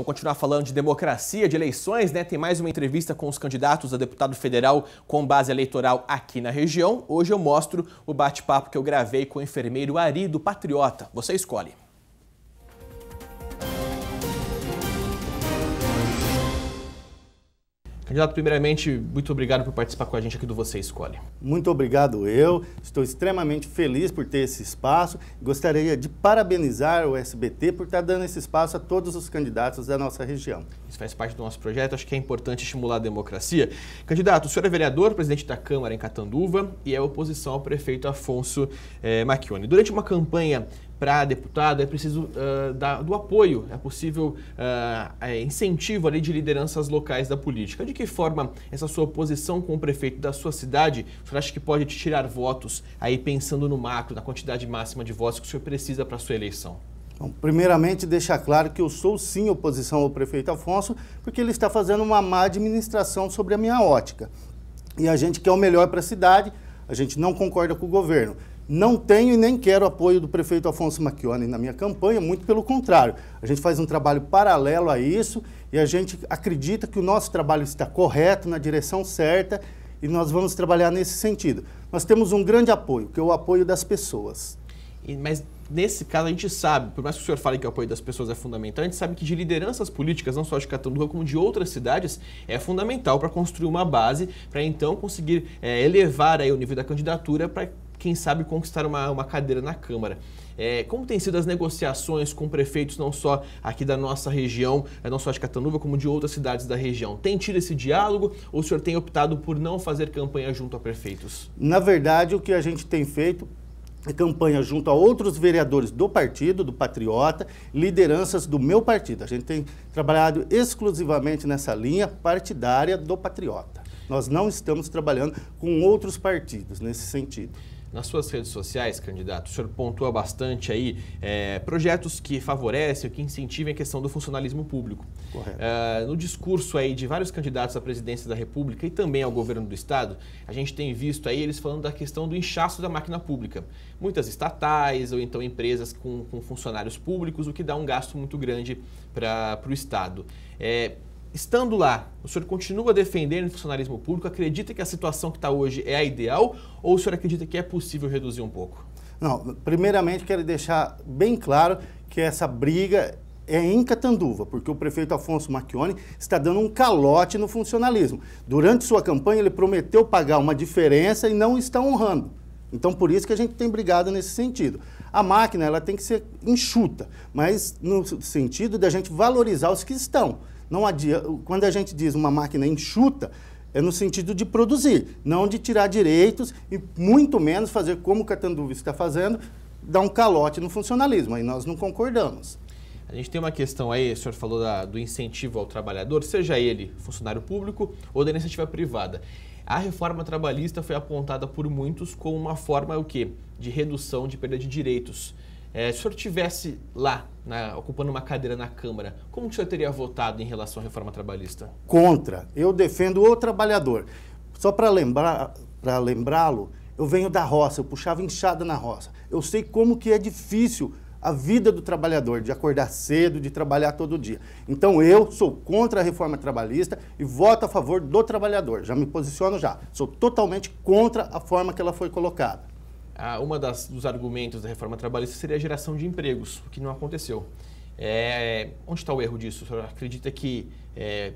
Vamos continuar falando de democracia, de eleições, né? Tem mais uma entrevista com os candidatos a deputado federal com base eleitoral aqui na região. Hoje eu mostro o bate-papo que eu gravei com o enfermeiro Ari do Patriota. Você escolhe. Candidato, primeiramente, muito obrigado por participar com a gente aqui do Você Escolhe. Muito obrigado eu. Estou extremamente feliz por ter esse espaço. Gostaria de parabenizar o SBT por estar dando esse espaço a todos os candidatos da nossa região. Isso faz parte do nosso projeto. Acho que é importante estimular a democracia. Candidato, o senhor é vereador, presidente da Câmara em Catanduva e é oposição ao prefeito Afonso eh, Macchione. Durante uma campanha para deputado, é preciso uh, do apoio, é possível uh, incentivo ali de lideranças locais da política. De que forma essa sua oposição com o prefeito da sua cidade, o senhor acha que pode te tirar votos aí pensando no macro, na quantidade máxima de votos que o senhor precisa para a sua eleição? Bom, primeiramente, deixar claro que eu sou sim oposição ao prefeito Afonso, porque ele está fazendo uma má administração sobre a minha ótica. E a gente quer o melhor para a cidade, a gente não concorda com o governo. Não tenho e nem quero apoio do prefeito Afonso Macchione na minha campanha, muito pelo contrário. A gente faz um trabalho paralelo a isso e a gente acredita que o nosso trabalho está correto, na direção certa, e nós vamos trabalhar nesse sentido. Nós temos um grande apoio, que é o apoio das pessoas. E, mas nesse caso a gente sabe, por mais que o senhor fale que o apoio das pessoas é fundamental, a gente sabe que de lideranças políticas, não só de Catanduva, como de outras cidades, é fundamental para construir uma base, para então conseguir é, elevar aí o nível da candidatura para quem sabe conquistar uma, uma cadeira na Câmara. É, como tem sido as negociações com prefeitos não só aqui da nossa região, é, não só de Catanuva, como de outras cidades da região? Tem tido esse diálogo ou o senhor tem optado por não fazer campanha junto a prefeitos? Na verdade, o que a gente tem feito é campanha junto a outros vereadores do partido, do Patriota, lideranças do meu partido. A gente tem trabalhado exclusivamente nessa linha partidária do Patriota. Nós não estamos trabalhando com outros partidos nesse sentido. Nas suas redes sociais, candidato, o senhor pontua bastante aí é, projetos que favorecem, que incentivem a questão do funcionalismo público. Correto. É, no discurso aí de vários candidatos à presidência da República e também ao governo do Estado, a gente tem visto aí eles falando da questão do inchaço da máquina pública. Muitas estatais ou então empresas com, com funcionários públicos, o que dá um gasto muito grande para o Estado. É, estando lá, o senhor continua defendendo o funcionalismo público? Acredita que a situação que está hoje é a ideal ou o senhor acredita que é possível reduzir um pouco? Não, primeiramente quero deixar bem claro que essa briga é em Catanduva, porque o prefeito Afonso Macchione está dando um calote no funcionalismo. Durante sua campanha, ele prometeu pagar uma diferença e não está honrando. Então, por isso que a gente tem brigado nesse sentido. A máquina ela tem que ser enxuta, mas no sentido de a gente valorizar os que estão. Não quando a gente diz uma máquina enxuta, é no sentido de produzir, não de tirar direitos e muito menos fazer como o Catanduva está fazendo, dar um calote no funcionalismo. Aí nós não concordamos. A gente tem uma questão aí, o senhor falou da, do incentivo ao trabalhador, seja ele funcionário público ou da iniciativa privada. A reforma trabalhista foi apontada por muitos como uma forma o quê? de redução de perda de direitos. É, se o senhor tivesse lá, na, ocupando uma cadeira na Câmara, como o senhor teria votado em relação à reforma trabalhista? Contra. Eu defendo o trabalhador. Só para lembrar, para lembrá-lo, eu venho da roça, eu puxava inchada na roça. Eu sei como que é difícil a vida do trabalhador, de acordar cedo, de trabalhar todo dia. Então eu sou contra a reforma trabalhista e voto a favor do trabalhador. Já me posiciono já. Sou totalmente contra a forma que ela foi colocada ah, uma das, dos argumentos da reforma trabalhista seria a geração de empregos, o que não aconteceu. É, onde está o erro disso? O senhor acredita que é,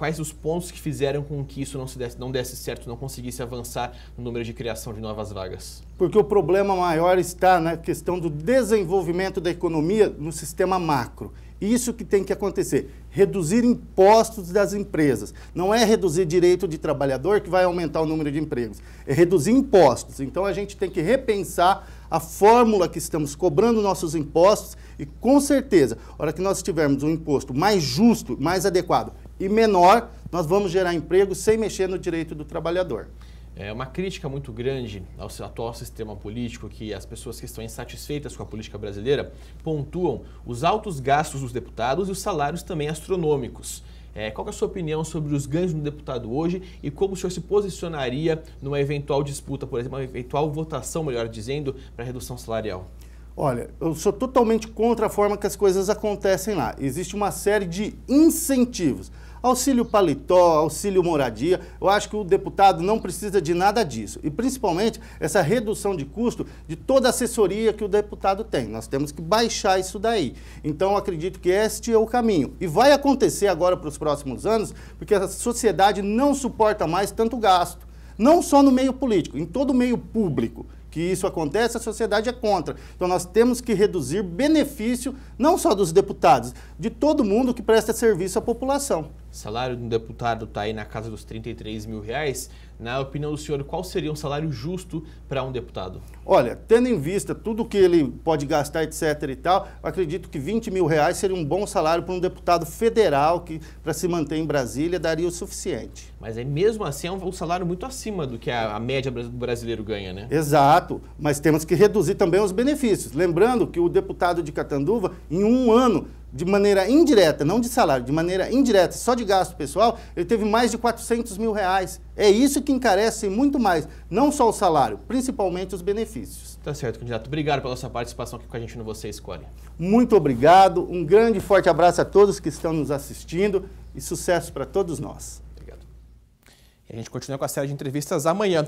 quais os pontos que fizeram com que isso não, se desse, não desse certo, não conseguisse avançar no número de criação de novas vagas? Porque o problema maior está na questão do desenvolvimento da economia no sistema macro. Isso que tem que acontecer. Reduzir impostos das empresas. Não é reduzir direito de trabalhador que vai aumentar o número de empregos. É reduzir impostos. Então a gente tem que repensar a fórmula que estamos cobrando nossos impostos e, com certeza, a hora que nós tivermos um imposto mais justo, mais adequado e menor, nós vamos gerar emprego sem mexer no direito do trabalhador. É uma crítica muito grande ao atual sistema político que as pessoas que estão insatisfeitas com a política brasileira pontuam os altos gastos dos deputados e os salários também astronômicos. É, qual é a sua opinião sobre os ganhos do deputado hoje e como o senhor se posicionaria numa eventual disputa, por exemplo, uma eventual votação, melhor dizendo, para redução salarial? Olha, eu sou totalmente contra a forma que as coisas acontecem lá. Existe uma série de incentivos. Auxílio paletó, auxílio moradia, eu acho que o deputado não precisa de nada disso. E principalmente essa redução de custo de toda a assessoria que o deputado tem. Nós temos que baixar isso daí. Então acredito que este é o caminho. E vai acontecer agora para os próximos anos, porque a sociedade não suporta mais tanto gasto. Não só no meio político, em todo o meio público que isso acontece, a sociedade é contra. Então nós temos que reduzir benefício não só dos deputados, de todo mundo que presta serviço à população. O salário de um deputado está aí na casa dos 33 mil reais. Na opinião do senhor, qual seria um salário justo para um deputado? Olha, tendo em vista tudo que ele pode gastar, etc. e tal, acredito que 20 mil reais seria um bom salário para um deputado federal que, para se manter em Brasília, daria o suficiente. Mas é mesmo assim é um, salário muito acima do que a, a média do brasileiro ganha, né? Exato, mas temos que reduzir também os benefícios. Lembrando que o deputado de Catanduva, em um ano, de maneira indireta, não de salário, de maneira indireta, só de gasto pessoal, ele teve mais de 400 mil reais. É isso que encarece muito mais, não só o salário, principalmente os benefícios. Tá certo, candidato. Obrigado pela sua participação aqui com a gente no Você Escolhe. Muito obrigado, um grande e forte abraço a todos que estão nos assistindo e sucesso para todos nós. Obrigado. E a gente continua com a série de entrevistas amanhã.